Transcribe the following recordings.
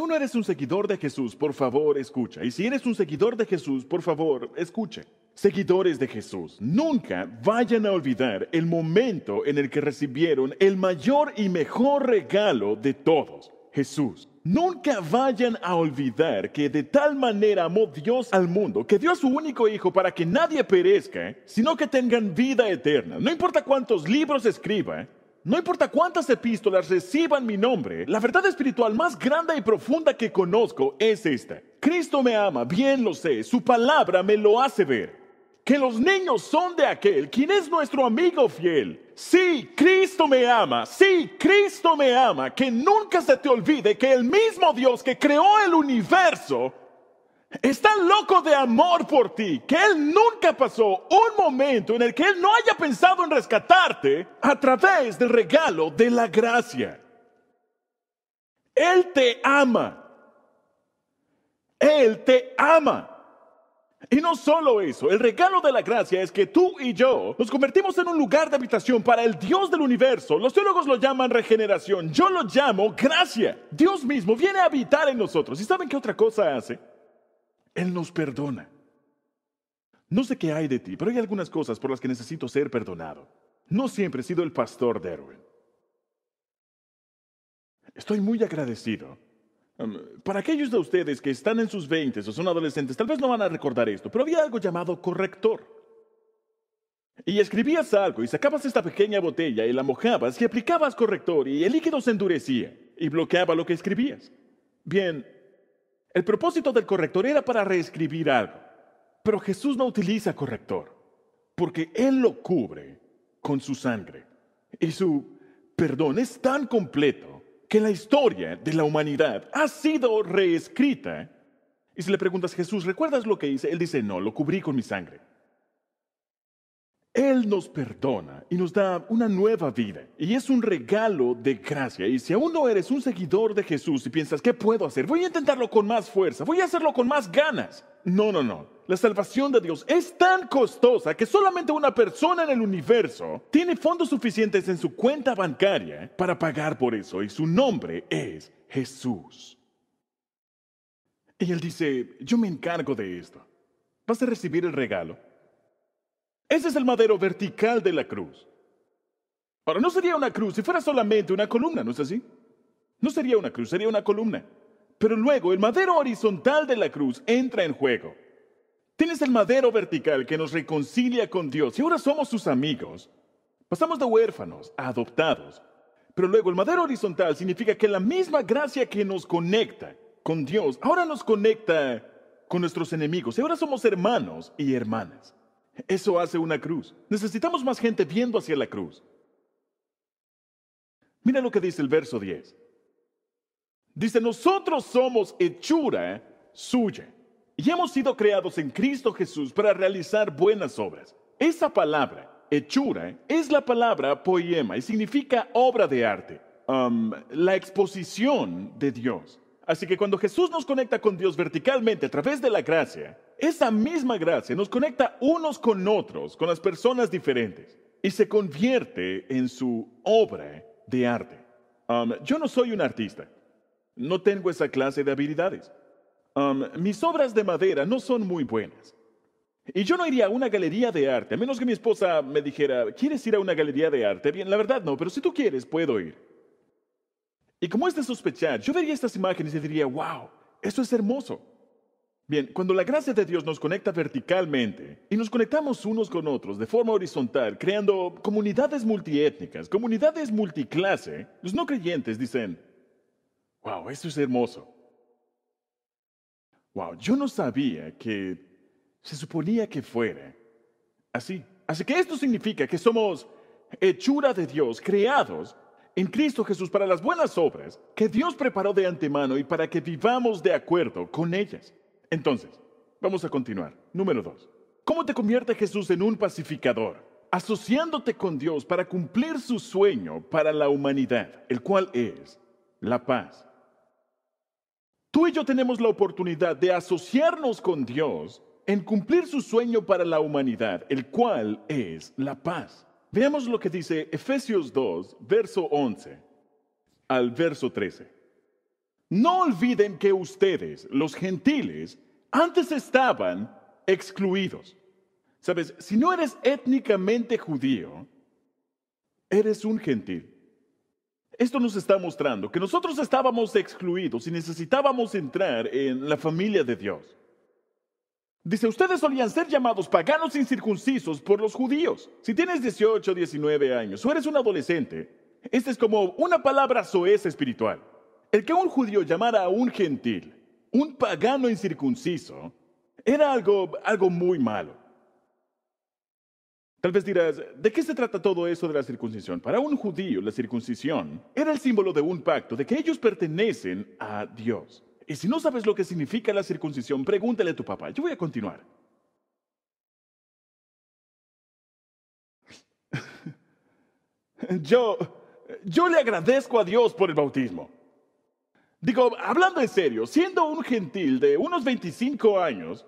Si uno eres un seguidor de Jesús, por favor, escucha. Y si eres un seguidor de Jesús, por favor, escuche. Seguidores de Jesús, nunca vayan a olvidar el momento en el que recibieron el mayor y mejor regalo de todos, Jesús. Nunca vayan a olvidar que de tal manera amó Dios al mundo, que dio a su único hijo para que nadie perezca, sino que tengan vida eterna. No importa cuántos libros escriba, no importa cuántas epístolas reciban mi nombre, la verdad espiritual más grande y profunda que conozco es esta. Cristo me ama, bien lo sé, su palabra me lo hace ver. Que los niños son de aquel, quien es nuestro amigo fiel. Sí, Cristo me ama, sí, Cristo me ama, que nunca se te olvide que el mismo Dios que creó el universo Está loco de amor por ti que Él nunca pasó un momento en el que Él no haya pensado en rescatarte a través del regalo de la gracia. Él te ama. Él te ama. Y no solo eso, el regalo de la gracia es que tú y yo nos convertimos en un lugar de habitación para el Dios del universo. Los teólogos lo llaman regeneración, yo lo llamo gracia. Dios mismo viene a habitar en nosotros. ¿Y saben qué otra cosa hace? Él nos perdona. No sé qué hay de ti, pero hay algunas cosas por las que necesito ser perdonado. No siempre he sido el pastor de Erwin. Estoy muy agradecido. Um, para aquellos de ustedes que están en sus 20 o son adolescentes, tal vez no van a recordar esto, pero había algo llamado corrector. Y escribías algo y sacabas esta pequeña botella y la mojabas y aplicabas corrector y el líquido se endurecía y bloqueaba lo que escribías. Bien, el propósito del corrector era para reescribir algo, pero Jesús no utiliza corrector, porque Él lo cubre con su sangre. Y su perdón es tan completo que la historia de la humanidad ha sido reescrita. Y si le preguntas, a Jesús, ¿recuerdas lo que hice? Él dice, no, lo cubrí con mi sangre. Él nos perdona y nos da una nueva vida. Y es un regalo de gracia. Y si aún no eres un seguidor de Jesús y piensas, ¿qué puedo hacer? Voy a intentarlo con más fuerza, voy a hacerlo con más ganas. No, no, no. La salvación de Dios es tan costosa que solamente una persona en el universo tiene fondos suficientes en su cuenta bancaria para pagar por eso. Y su nombre es Jesús. Y él dice, yo me encargo de esto. Vas a recibir el regalo ese es el madero vertical de la cruz. Ahora, no sería una cruz si fuera solamente una columna, ¿no es así? No sería una cruz, sería una columna. Pero luego el madero horizontal de la cruz entra en juego. Tienes el madero vertical que nos reconcilia con Dios y ahora somos sus amigos. Pasamos de huérfanos a adoptados. Pero luego el madero horizontal significa que la misma gracia que nos conecta con Dios ahora nos conecta con nuestros enemigos y ahora somos hermanos y hermanas. Eso hace una cruz. Necesitamos más gente viendo hacia la cruz. Mira lo que dice el verso 10. Dice, nosotros somos hechura eh, suya y hemos sido creados en Cristo Jesús para realizar buenas obras. Esa palabra, hechura, eh, es la palabra poema y significa obra de arte, um, la exposición de Dios. Así que cuando Jesús nos conecta con Dios verticalmente a través de la gracia, esa misma gracia nos conecta unos con otros, con las personas diferentes, y se convierte en su obra de arte. Um, yo no soy un artista, no tengo esa clase de habilidades. Um, mis obras de madera no son muy buenas. Y yo no iría a una galería de arte, a menos que mi esposa me dijera, ¿quieres ir a una galería de arte? Bien, la verdad no, pero si tú quieres, puedo ir. Y como es de sospechar, yo vería estas imágenes y diría, wow, eso es hermoso. Bien, cuando la gracia de Dios nos conecta verticalmente y nos conectamos unos con otros de forma horizontal, creando comunidades multiétnicas, comunidades multiclase, los no creyentes dicen, wow, esto es hermoso. Wow, yo no sabía que se suponía que fuera así. Así que esto significa que somos hechura de Dios, creados en Cristo Jesús para las buenas obras que Dios preparó de antemano y para que vivamos de acuerdo con ellas. Entonces, vamos a continuar. Número 2. ¿Cómo te convierte Jesús en un pacificador? Asociándote con Dios para cumplir su sueño para la humanidad, el cual es la paz. Tú y yo tenemos la oportunidad de asociarnos con Dios en cumplir su sueño para la humanidad, el cual es la paz. Veamos lo que dice Efesios 2, verso 11 al verso 13. No olviden que ustedes, los gentiles, antes estaban excluidos. Sabes, si no eres étnicamente judío, eres un gentil. Esto nos está mostrando que nosotros estábamos excluidos y necesitábamos entrar en la familia de Dios. Dice, ustedes solían ser llamados paganos incircuncisos por los judíos. Si tienes 18, o 19 años o eres un adolescente, esta es como una palabra soez espiritual. El que un judío llamara a un gentil, un pagano incircunciso, era algo, muy malo. Tal vez dirás, ¿de qué se trata todo eso de la circuncisión? Para un judío, la circuncisión era el símbolo de un pacto, de que ellos pertenecen a Dios. Y si no sabes lo que significa la circuncisión, pregúntale a tu papá. Yo voy a continuar. Yo, yo le agradezco a Dios por el bautismo. Digo, hablando en serio, siendo un gentil de unos 25 años,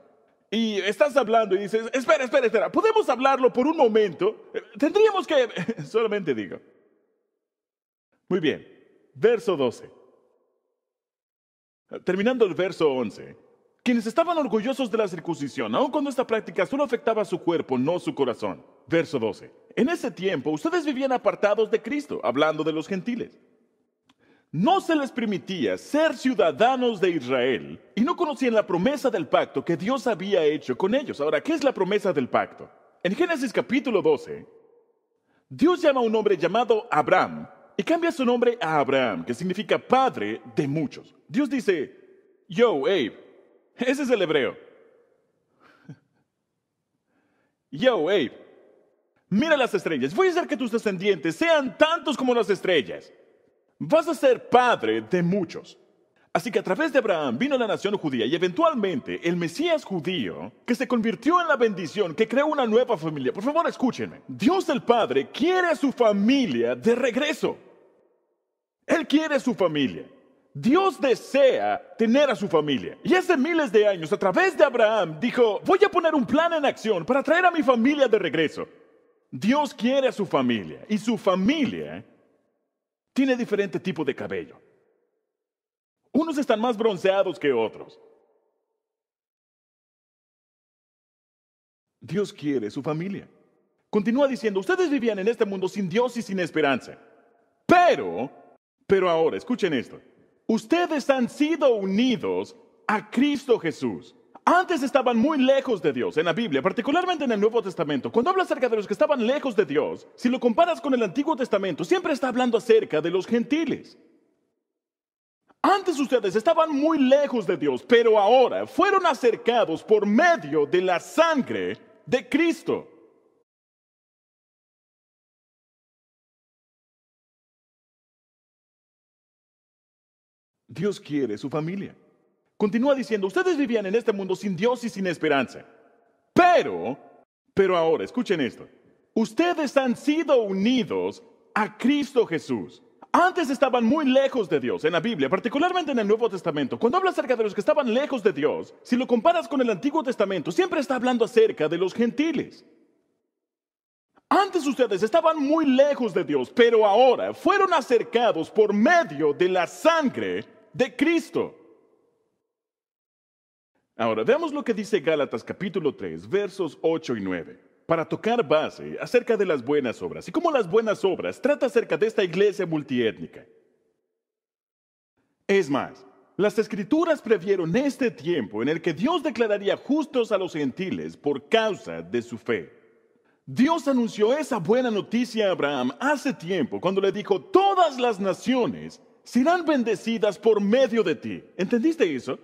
y estás hablando y dices, espera, espera, espera, ¿podemos hablarlo por un momento? Eh, tendríamos que... Solamente digo. Muy bien, verso 12. Terminando el verso 11. Quienes estaban orgullosos de la circuncisión, aun cuando esta práctica solo afectaba su cuerpo, no su corazón. Verso 12. En ese tiempo ustedes vivían apartados de Cristo, hablando de los gentiles no se les permitía ser ciudadanos de Israel y no conocían la promesa del pacto que Dios había hecho con ellos. Ahora, ¿qué es la promesa del pacto? En Génesis capítulo 12, Dios llama a un hombre llamado Abraham y cambia su nombre a Abraham, que significa padre de muchos. Dios dice, yo, Abe, ese es el hebreo. Yo, Abe, mira las estrellas, voy a hacer que tus descendientes sean tantos como las estrellas vas a ser padre de muchos. Así que a través de Abraham vino la nación judía y eventualmente el Mesías judío que se convirtió en la bendición, que creó una nueva familia. Por favor, escúchenme. Dios el Padre quiere a su familia de regreso. Él quiere a su familia. Dios desea tener a su familia. Y hace miles de años, a través de Abraham, dijo, voy a poner un plan en acción para traer a mi familia de regreso. Dios quiere a su familia y su familia tiene diferente tipo de cabello. Unos están más bronceados que otros. Dios quiere su familia. Continúa diciendo, ustedes vivían en este mundo sin Dios y sin esperanza. Pero, pero ahora, escuchen esto. Ustedes han sido unidos a Cristo Jesús. Antes estaban muy lejos de Dios en la Biblia, particularmente en el Nuevo Testamento. Cuando habla acerca de los que estaban lejos de Dios, si lo comparas con el Antiguo Testamento, siempre está hablando acerca de los gentiles. Antes ustedes estaban muy lejos de Dios, pero ahora fueron acercados por medio de la sangre de Cristo. Dios quiere su familia. Continúa diciendo, ustedes vivían en este mundo sin Dios y sin esperanza. Pero, pero ahora, escuchen esto. Ustedes han sido unidos a Cristo Jesús. Antes estaban muy lejos de Dios en la Biblia, particularmente en el Nuevo Testamento. Cuando habla acerca de los que estaban lejos de Dios, si lo comparas con el Antiguo Testamento, siempre está hablando acerca de los gentiles. Antes ustedes estaban muy lejos de Dios, pero ahora fueron acercados por medio de la sangre de Cristo. Ahora veamos lo que dice Gálatas capítulo 3, versos 8 y 9. Para tocar base acerca de las buenas obras y cómo las buenas obras trata acerca de esta iglesia multiétnica. Es más, las escrituras previeron este tiempo en el que Dios declararía justos a los gentiles por causa de su fe. Dios anunció esa buena noticia a Abraham hace tiempo cuando le dijo, todas las naciones serán bendecidas por medio de ti. ¿Entendiste eso?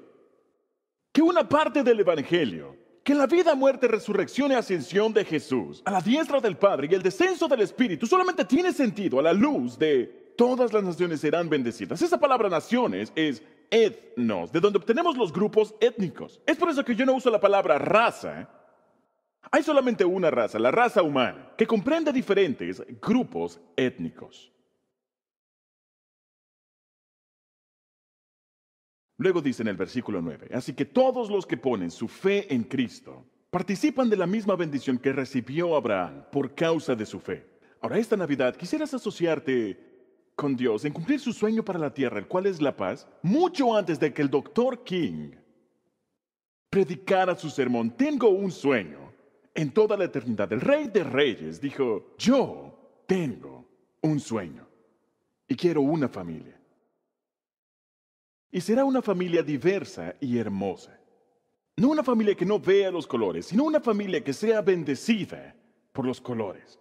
que una parte del Evangelio, que la vida, muerte, resurrección y ascensión de Jesús, a la diestra del Padre y el descenso del Espíritu solamente tiene sentido a la luz de todas las naciones serán bendecidas. Esa palabra naciones es etnos, de donde obtenemos los grupos étnicos. Es por eso que yo no uso la palabra raza. ¿eh? Hay solamente una raza, la raza humana, que comprende diferentes grupos étnicos. Luego dice en el versículo 9, así que todos los que ponen su fe en Cristo participan de la misma bendición que recibió Abraham por causa de su fe. Ahora, esta Navidad, ¿quisieras asociarte con Dios en cumplir su sueño para la tierra, el cual es la paz, mucho antes de que el doctor King predicara su sermón? Tengo un sueño. En toda la eternidad, el rey de reyes dijo, yo tengo un sueño y quiero una familia. Y será una familia diversa y hermosa. No una familia que no vea los colores, sino una familia que sea bendecida por los colores.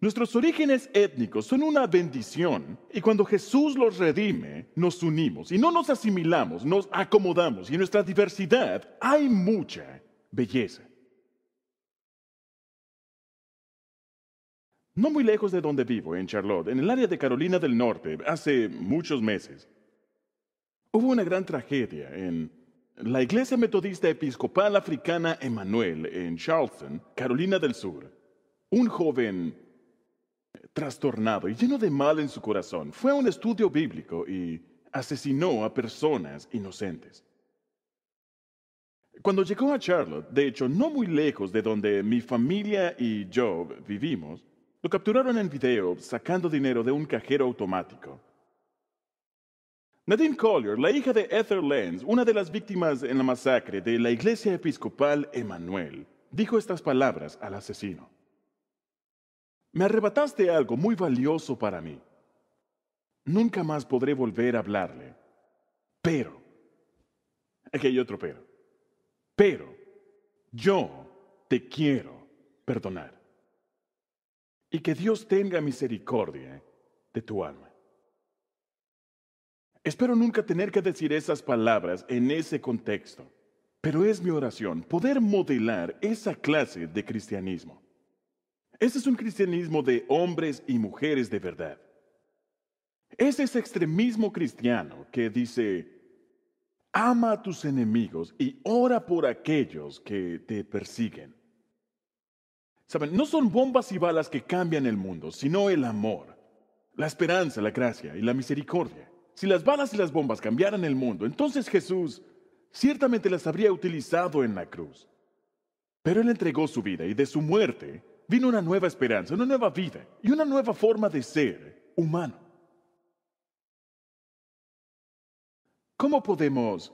Nuestros orígenes étnicos son una bendición y cuando Jesús los redime, nos unimos y no nos asimilamos, nos acomodamos y en nuestra diversidad hay mucha belleza. No muy lejos de donde vivo, en Charlotte, en el área de Carolina del Norte, hace muchos meses, Hubo una gran tragedia en la Iglesia Metodista Episcopal Africana Emanuel en Charleston, Carolina del Sur. Un joven trastornado y lleno de mal en su corazón fue a un estudio bíblico y asesinó a personas inocentes. Cuando llegó a Charlotte, de hecho no muy lejos de donde mi familia y yo vivimos, lo capturaron en video sacando dinero de un cajero automático. Nadine Collier, la hija de Ether Lenz, una de las víctimas en la masacre de la iglesia episcopal Emanuel, dijo estas palabras al asesino. Me arrebataste algo muy valioso para mí. Nunca más podré volver a hablarle. Pero, aquí hay otro pero, pero yo te quiero perdonar. Y que Dios tenga misericordia de tu alma. Espero nunca tener que decir esas palabras en ese contexto, pero es mi oración poder modelar esa clase de cristianismo. Ese es un cristianismo de hombres y mujeres de verdad. Es ese extremismo cristiano que dice, ama a tus enemigos y ora por aquellos que te persiguen. Saben, no son bombas y balas que cambian el mundo, sino el amor, la esperanza, la gracia y la misericordia si las balas y las bombas cambiaran el mundo, entonces Jesús ciertamente las habría utilizado en la cruz. Pero Él entregó su vida y de su muerte vino una nueva esperanza, una nueva vida y una nueva forma de ser humano. ¿Cómo podemos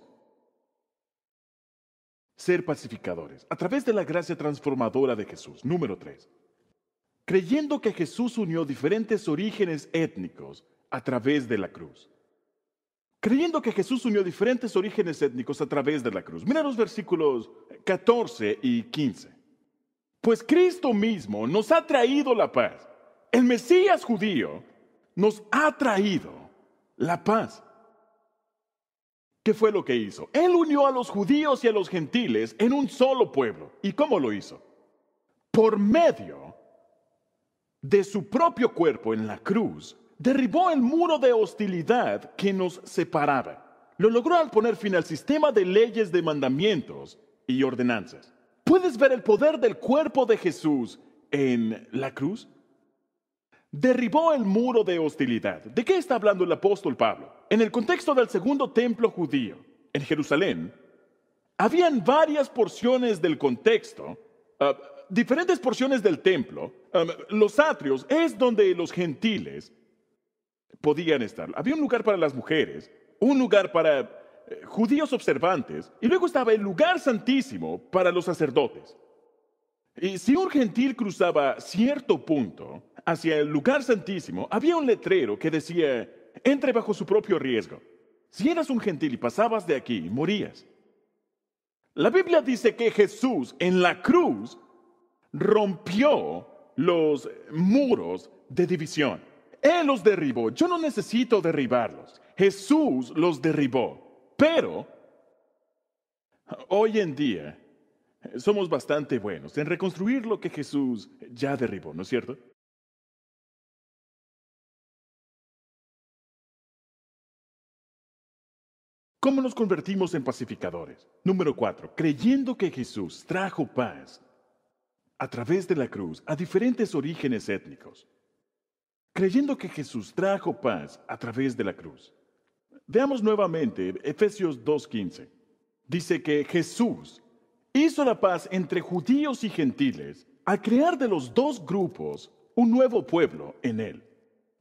ser pacificadores? A través de la gracia transformadora de Jesús, número tres. Creyendo que Jesús unió diferentes orígenes étnicos a través de la cruz creyendo que Jesús unió diferentes orígenes étnicos a través de la cruz. Mira los versículos 14 eh, y 15. Pues Cristo mismo nos ha traído la paz. El Mesías judío nos ha traído la paz. ¿Qué fue lo que hizo? Él unió a los judíos y a los gentiles en un solo pueblo. ¿Y cómo lo hizo? Por medio de su propio cuerpo en la cruz derribó el muro de hostilidad que nos separaba. Lo logró al poner fin al sistema de leyes de mandamientos y ordenanzas. ¿Puedes ver el poder del cuerpo de Jesús en la cruz? Derribó el muro de hostilidad. ¿De qué está hablando el apóstol Pablo? En el contexto del segundo templo judío, en Jerusalén, habían varias porciones del contexto, ah, diferentes porciones del templo, ah, los atrios es donde los gentiles podían estar. Había un lugar para las mujeres, un lugar para eh, judíos observantes, y luego estaba el lugar santísimo para los sacerdotes. Y si un gentil cruzaba cierto punto hacia el lugar santísimo, había un letrero que decía, entre bajo su propio riesgo. Si eras un gentil y pasabas de aquí, morías. La Biblia dice que Jesús en la cruz rompió los muros de división. Él los derribó. Yo no necesito derribarlos. Jesús los derribó. Pero hoy en día somos bastante buenos en reconstruir lo que Jesús ya derribó, ¿no es cierto? ¿Cómo nos convertimos en pacificadores? Número cuatro, Creyendo que Jesús trajo paz a través de la cruz a diferentes orígenes étnicos creyendo que Jesús trajo paz a través de la cruz. Veamos nuevamente Efesios 2.15. Dice que Jesús hizo la paz entre judíos y gentiles al crear de los dos grupos un nuevo pueblo en él.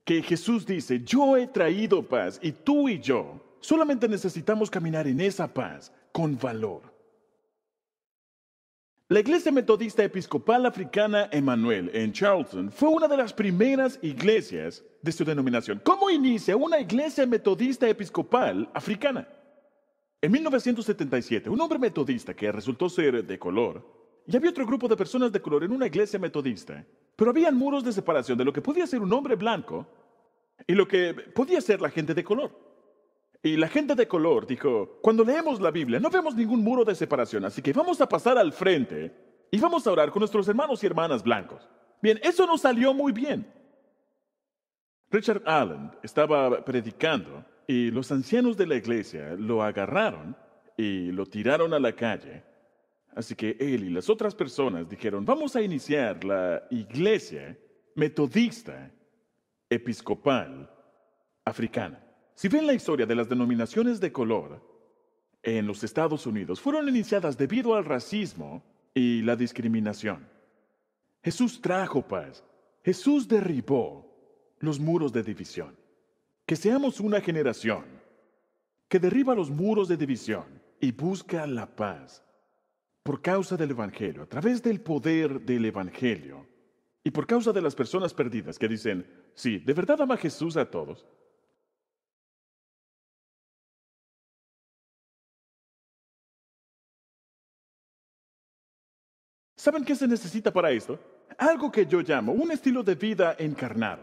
Que Jesús dice, yo he traído paz y tú y yo solamente necesitamos caminar en esa paz con valor. La Iglesia Metodista Episcopal Africana Emanuel en Charleston fue una de las primeras iglesias de su denominación. ¿Cómo inicia una iglesia metodista episcopal africana? En 1977, un hombre metodista que resultó ser de color, y había otro grupo de personas de color en una iglesia metodista, pero habían muros de separación de lo que podía ser un hombre blanco y lo que podía ser la gente de color. Y la gente de color dijo, cuando leemos la Biblia no vemos ningún muro de separación, así que vamos a pasar al frente y vamos a orar con nuestros hermanos y hermanas blancos. Bien, eso no salió muy bien. Richard Allen estaba predicando y los ancianos de la iglesia lo agarraron y lo tiraron a la calle. Así que él y las otras personas dijeron, vamos a iniciar la iglesia metodista episcopal africana. Si ven la historia de las denominaciones de color en los Estados Unidos, fueron iniciadas debido al racismo y la discriminación. Jesús trajo paz. Jesús derribó los muros de división. Que seamos una generación que derriba los muros de división y busca la paz por causa del Evangelio, a través del poder del Evangelio y por causa de las personas perdidas que dicen, sí, de verdad ama Jesús a todos, ¿Saben qué se necesita para esto? Algo que yo llamo un estilo de vida encarnado.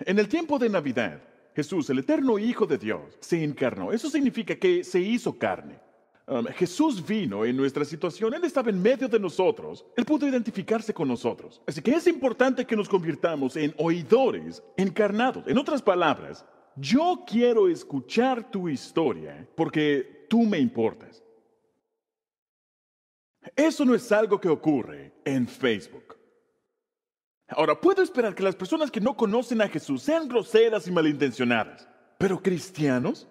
En el tiempo de Navidad, Jesús, el eterno Hijo de Dios, se encarnó. Eso significa que se hizo carne. Um, Jesús vino en nuestra situación, Él estaba en medio de nosotros, Él pudo identificarse con nosotros. Así que es importante que nos convirtamos en oidores encarnados. En otras palabras, yo quiero escuchar tu historia porque tú me importas. Eso no es algo que ocurre en Facebook. Ahora, puedo esperar que las personas que no conocen a Jesús sean groseras y malintencionadas, pero cristianos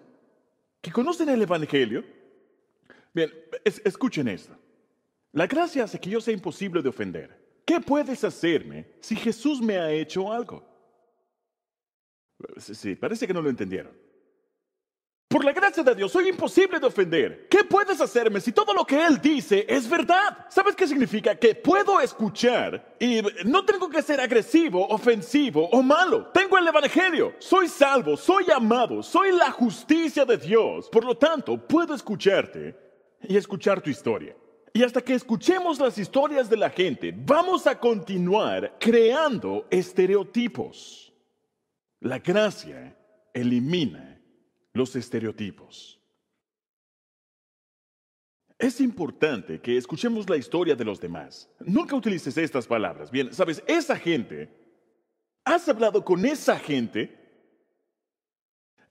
que conocen el Evangelio. Bien, escuchen esto. La gracia hace que yo sea imposible de ofender. ¿Qué puedes hacerme si Jesús me ha hecho algo? Sí, parece que no lo entendieron. Por la gracia de Dios, soy imposible de ofender. ¿Qué puedes hacerme si todo lo que Él dice es verdad? ¿Sabes qué significa? Que puedo escuchar y no tengo que ser agresivo, ofensivo o malo. Tengo el Evangelio, soy salvo, soy amado, soy la justicia de Dios. Por lo tanto, puedo escucharte y escuchar tu historia. Y hasta que escuchemos las historias de la gente, vamos a continuar creando estereotipos. La gracia elimina los estereotipos. Es importante que escuchemos la historia de los demás. Nunca utilices estas palabras. Bien, sabes, esa gente, ¿has hablado con esa gente?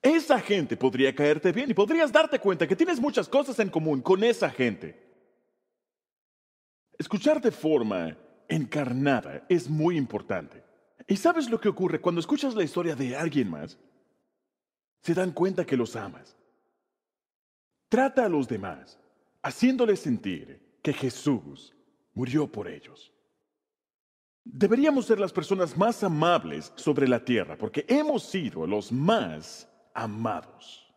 Esa gente podría caerte bien y podrías darte cuenta que tienes muchas cosas en común con esa gente. Escuchar de forma encarnada es muy importante. ¿Y sabes lo que ocurre cuando escuchas la historia de alguien más? se dan cuenta que los amas. Trata a los demás, haciéndoles sentir que Jesús murió por ellos. Deberíamos ser las personas más amables sobre la tierra, porque hemos sido los más amados.